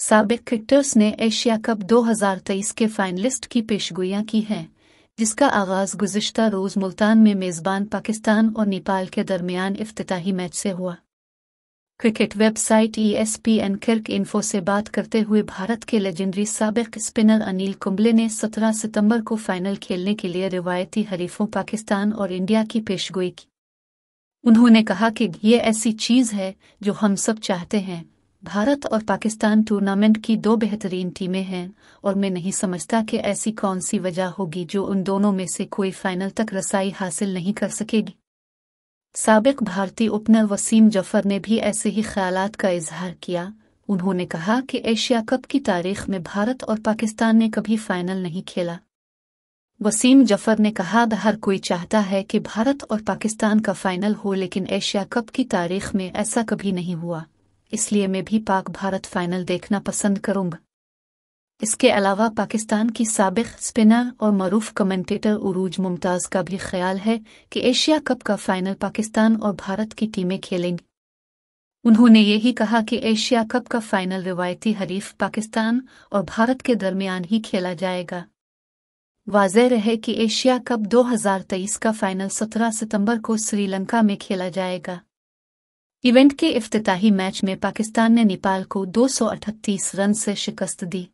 सबक क्रिकेटर्स ने Asia cup 2023 के फाइनलिस्ट की पेशगोइयां की हैं जिसका आगाज गुजशत रोज मुल्तान में मेज़बान पाकिस्तान और नेपाल के दरमियान अफ्ताही मैच से हुआ cricket website E S P N Cricinfo से बात करते हुए भारत के लेजेंडरी सबक स्पिनर अनिल कुंबले ने 17 सितंबर को फाइनल खेलने के लिए रिवायती हरीफों पाकिस्तान और इंडिया की पेशगोई की उन्होंने कहा कि ये ऐसी चीज़ है जो हम सब चाहते हैं भारत और पाकिस्तान टूर्नामेंट की दो बेहतरीन टीमें हैं और मैं नहीं समझता कि ऐसी कौन सी वजह होगी जो उन दोनों में से कोई फाइनल तक रसाई हासिल नहीं कर सकेगी सबक भारतीय ओपनर वसीम जफर ने भी ऐसे ही ख्याल का इजहार किया उन्होंने कहा कि एशिया कप की तारीख में भारत और पाकिस्तान ने कभी फाइनल नहीं खेला वसीम जफर ने कहा हर कोई चाहता है कि भारत और पाकिस्तान का फाइनल हो लेकिन एशिया कप की तारीख में ऐसा कभी नहीं हुआ इसलिए मैं भी पाक भारत फाइनल देखना पसंद करूंगा इसके अलावा पाकिस्तान की सबक स्पिनर और मरूफ कमेंटेटर उरूज मुमताज़ का भी ख्याल है कि एशिया कप का फाइनल पाकिस्तान और भारत की टीमें खेलेंगी उन्होंने यही कहा कि एशिया कप का फाइनल रिवायती हरीफ पाकिस्तान और भारत के दरमियान ही खेला जाएगा वाजह रहे कि एशिया कप 2023 का फाइनल 17 सितंबर को श्रीलंका में खेला जाएगा इवेंट के अफ्ताही मैच में पाकिस्तान ने नेपाल को दो रन से शिकस्त दी